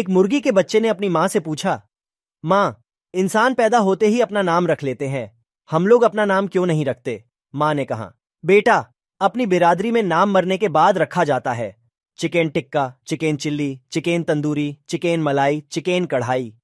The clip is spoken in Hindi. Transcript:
एक मुर्गी के बच्चे ने अपनी माँ से पूछा माँ इंसान पैदा होते ही अपना नाम रख लेते हैं हम लोग अपना नाम क्यों नहीं रखते माँ ने कहा बेटा अपनी बिरादरी में नाम मरने के बाद रखा जाता है chicken tikka chicken chilli chicken tandoori chicken malai chicken कढ़ाई